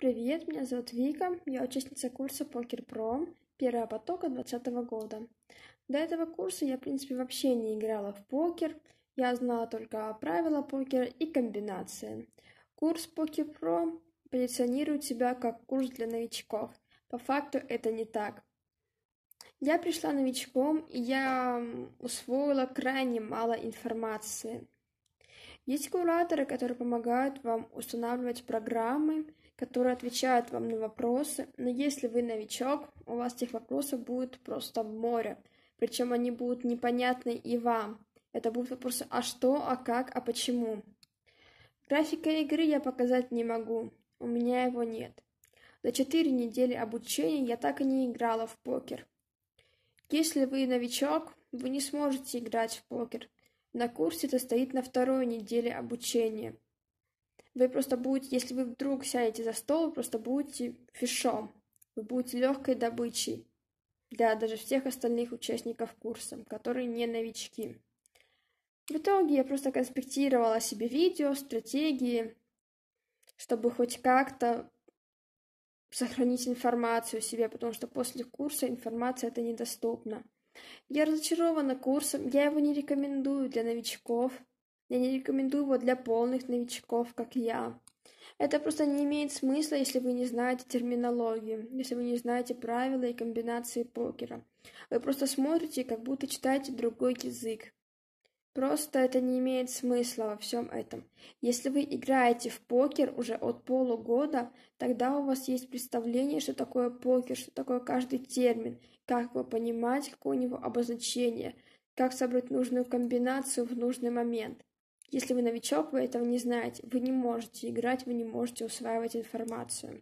Привет, меня зовут Вика, я участница курса Покер Про первого потока 2020 года. До этого курса я, в принципе, вообще не играла в покер, я знала только правила покера и комбинации. Курс Покер Про позиционирует себя как курс для новичков. По факту это не так. Я пришла новичком, и я усвоила крайне мало информации. Есть кураторы, которые помогают вам устанавливать программы которые отвечают вам на вопросы, но если вы новичок, у вас этих вопросов будет просто море, причем они будут непонятны и вам. Это будут вопросы «а что?», «а как?», «а почему?». Графика игры я показать не могу, у меня его нет. За 4 недели обучения я так и не играла в покер. Если вы новичок, вы не сможете играть в покер. На курсе это стоит на второй неделе обучения – вы просто будете, если вы вдруг сядете за стол, вы просто будете фишом. Вы будете легкой добычей для даже всех остальных участников курса, которые не новички. В итоге я просто конспектировала себе видео, стратегии, чтобы хоть как-то сохранить информацию себе, потому что после курса информация это недоступна. Я разочарована курсом, я его не рекомендую для новичков – я не рекомендую его для полных новичков, как я. Это просто не имеет смысла, если вы не знаете терминологии, если вы не знаете правила и комбинации покера. Вы просто смотрите, как будто читаете другой язык. Просто это не имеет смысла во всем этом. Если вы играете в покер уже от полугода, тогда у вас есть представление, что такое покер, что такое каждый термин, как его понимать, какое у него обозначение, как собрать нужную комбинацию в нужный момент. Если вы новичок, вы этого не знаете, вы не можете играть, вы не можете усваивать информацию.